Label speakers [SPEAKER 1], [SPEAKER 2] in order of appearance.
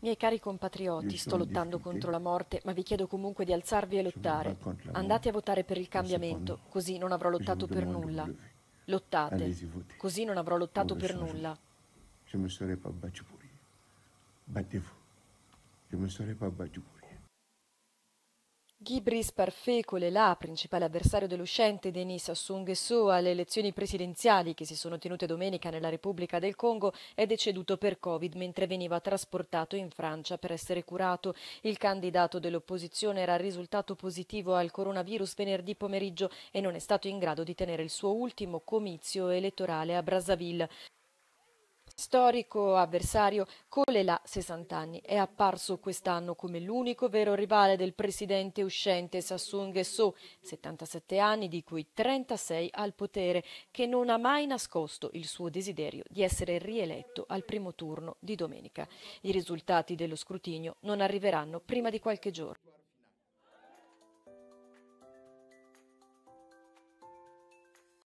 [SPEAKER 1] Miei cari compatrioti, sto lottando contro la morte, ma vi chiedo comunque di alzarvi e lottare. Andate a votare per il cambiamento, così non avrò lottato per nulla. Lottate, così non avrò lottato per nulla.
[SPEAKER 2] Je me serais pas battu pour lui. Battez-vous. Je me serais pas battu pour lui.
[SPEAKER 1] Ghibris Parfecole, la principale avversario dell'uscente Denis Sassou Nguesso alle elezioni presidenziali che si sono tenute domenica nella Repubblica del Congo, è deceduto per Covid mentre veniva trasportato in Francia per essere curato. Il candidato dell'opposizione era risultato positivo al coronavirus venerdì pomeriggio e non è stato in grado di tenere il suo ultimo comizio elettorale a Brazzaville. Storico avversario, Colelà, 60 anni, è apparso quest'anno come l'unico vero rivale del presidente uscente Sassoon Nguesso, 77 anni, di cui 36 al potere, che non ha mai nascosto il suo desiderio di essere rieletto al primo turno di domenica. I risultati dello scrutinio non arriveranno prima di
[SPEAKER 2] qualche giorno.